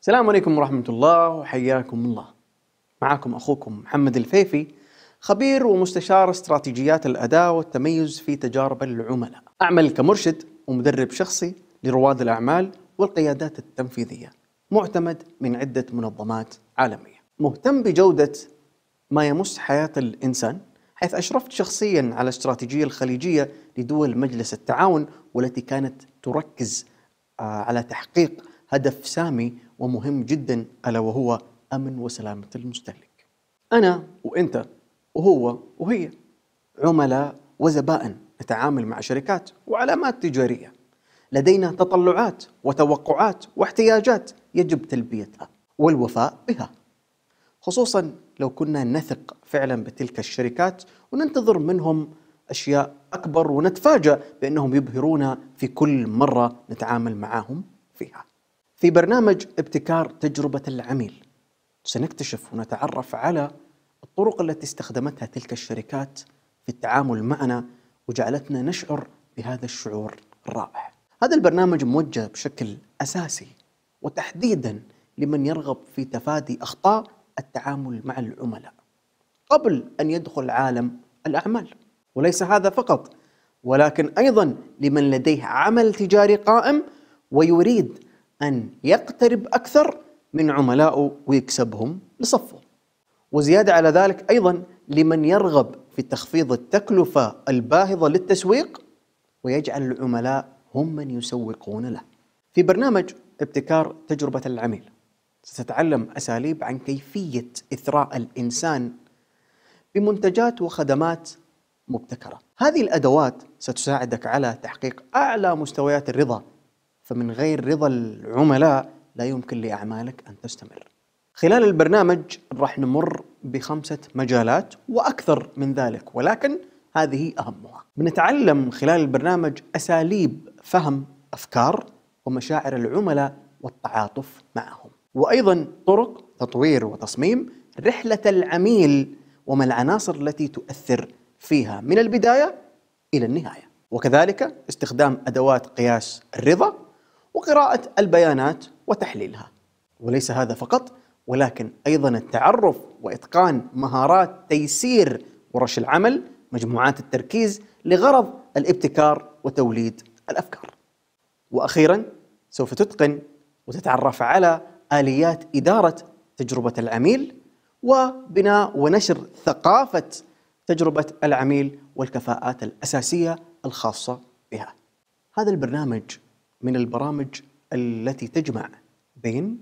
السلام عليكم ورحمة الله وحياكم الله. معكم أخوكم محمد الفيفي خبير ومستشار استراتيجيات الأداء والتميز في تجارب العملاء. أعمل كمرشد ومدرب شخصي لرواد الأعمال والقيادات التنفيذية. معتمد من عدة منظمات عالمية. مهتم بجودة ما يمس حياة الإنسان حيث أشرفت شخصيا على استراتيجية الخليجية لدول مجلس التعاون والتي كانت تركز آه، على تحقيق هدف سامي ومهم جدا ألا وهو أمن وسلامة المستهلك أنا وإنت وهو وهي عملاء وزبائن نتعامل مع شركات وعلامات تجارية لدينا تطلعات وتوقعات واحتياجات يجب تلبيتها والوفاء بها خصوصا لو كنا نثق فعلا بتلك الشركات وننتظر منهم اشياء اكبر ونتفاجأ بانهم يبهرونا في كل مره نتعامل معاهم فيها. في برنامج ابتكار تجربة العميل سنكتشف ونتعرف على الطرق التي استخدمتها تلك الشركات في التعامل معنا وجعلتنا نشعر بهذا الشعور الرائع. هذا البرنامج موجه بشكل اساسي وتحديدا لمن يرغب في تفادي اخطاء التعامل مع العملاء قبل ان يدخل عالم الاعمال. وليس هذا فقط ولكن ايضا لمن لديه عمل تجاري قائم ويريد أن يقترب أكثر من عملائه ويكسبهم لصفه وزيادة على ذلك أيضا لمن يرغب في تخفيض التكلفة الباهظة للتسويق ويجعل العملاء هم من يسوقون له في برنامج ابتكار تجربة العميل ستتعلم أساليب عن كيفية إثراء الإنسان بمنتجات وخدمات مبتكرة هذه الأدوات ستساعدك على تحقيق أعلى مستويات الرضا فمن غير رضا العملاء لا يمكن لأعمالك أن تستمر خلال البرنامج راح نمر بخمسة مجالات وأكثر من ذلك ولكن هذه أهمها بنتعلم خلال البرنامج أساليب فهم أفكار ومشاعر العملاء والتعاطف معهم وأيضا طرق تطوير وتصميم رحلة العميل وما العناصر التي تؤثر فيها من البداية إلى النهاية وكذلك استخدام أدوات قياس الرضا وقراءة البيانات وتحليلها وليس هذا فقط ولكن أيضا التعرف وإتقان مهارات تيسير ورش العمل مجموعات التركيز لغرض الابتكار وتوليد الأفكار وأخيرا سوف تتقن وتتعرف على آليات إدارة تجربة العميل وبناء ونشر ثقافة تجربة العميل والكفاءات الأساسية الخاصة بها هذا البرنامج من البرامج التي تجمع بين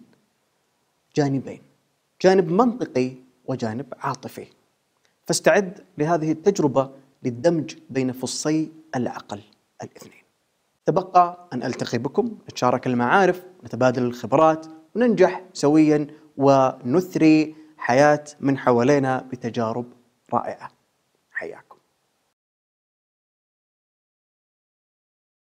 جانبين جانب منطقي وجانب عاطفي فاستعد لهذه التجربة للدمج بين فصي العقل الاثنين تبقى أن ألتقي بكم نتشارك المعارف نتبادل الخبرات وننجح سويا ونثري حياة من حوالينا بتجارب رائعة حياك